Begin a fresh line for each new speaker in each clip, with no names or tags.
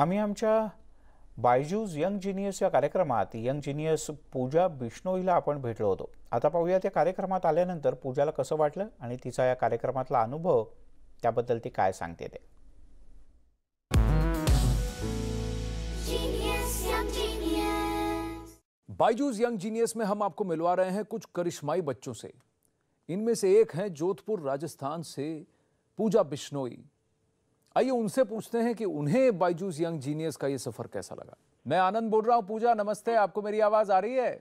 आम्मी आम BYJU'S young genius या कार्यक्रम यंग जीनियस पूजा बिष्णोईला आपण भेटलो होतो आता पाहूया कार्यक्रम कार्यक्रमात पूजा कस वाटल तिचा य कार्यक्रम अनुभव त्याबद्दल ती का सांगते ते
बाइजूज यंग जीनियस में हम आपको मिलवा रहे हैं कुछ करिश्माई बच्चों से इनमें से एक हैं जोधपुर राजस्थान से पूजा बिश्नोई आइए उनसे पूछते हैं कि उन्हें बाइजूस यंग जीनियस का ये सफर कैसा लगा मैं आनंद बोल रहा हूँ पूजा नमस्ते आपको मेरी आवाज आ रही है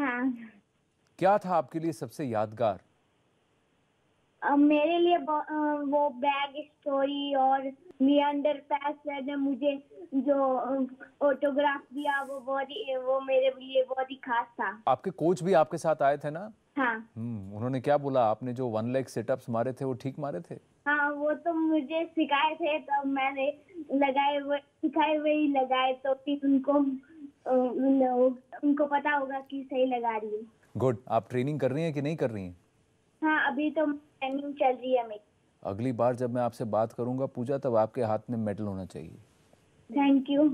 हाँ। क्या था आपके लिए सबसे यादगार
मेरे लिए वो बैग स्टोरी और लियंडर पैस ने मुझे जो ऑटोग्राफ दिया वो बहुत ही वो मेरे लिए बहुत ही खास था
आपके कोच भी आपके साथ आए थे ना हाँ हम्म, उन्होंने क्या बोला आपने जो वन लेग सेटअप्स मारे थे वो ठीक मारे थे
हाँ वो तो मुझे सिखाए थे तो मैंने लगाए हुए सिखाए हुए ही लगाए तो फिर उनको उनको पता होगा कि सही लगा रही है
गुड आप ट्रेनिंग कर रही हैं कि नहीं कर रही हैं
हाँ अभी तो ट्रेनिंग चल रही है मेरी
अगली बार जब मैं आपसे बात करूंगा पूजा तब आपके हाथ में मेडल होना चाहिए
थैंक यू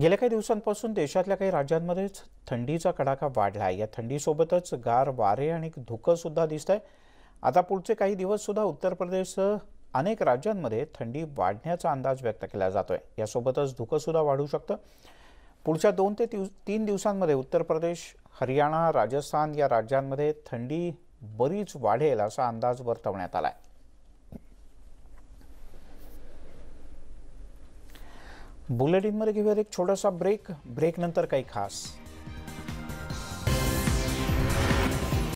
गेल्या काही दिवसांपासून देशातल्या काही राज्यांमध्येच थंडीचा कडाका वाढला आहे या थंडीसोबतच गार वारे आणि धुकंसुद्धा दिसत आहे आता पुढचे काही दिवससुद्धा उत्तर प्रदेशसह अनेक राज्यांमध्ये थंडी वाढण्याचा अंदाज व्यक्त केला जातो आहे यासोबतच धुकंसुद्धा वाढू शकतं पुढच्या दोन ते तीन दिवसांमध्ये उत्तर प्रदेश हरियाणा राजस्थान या राज्यांमध्ये थंडी बरीच वाढेल असा अंदाज वर्तवण्यात आला आहे बुलेटिनमध्ये घेऊयात एक छोटासा ब्रेक ब्रेक नंतर काही खास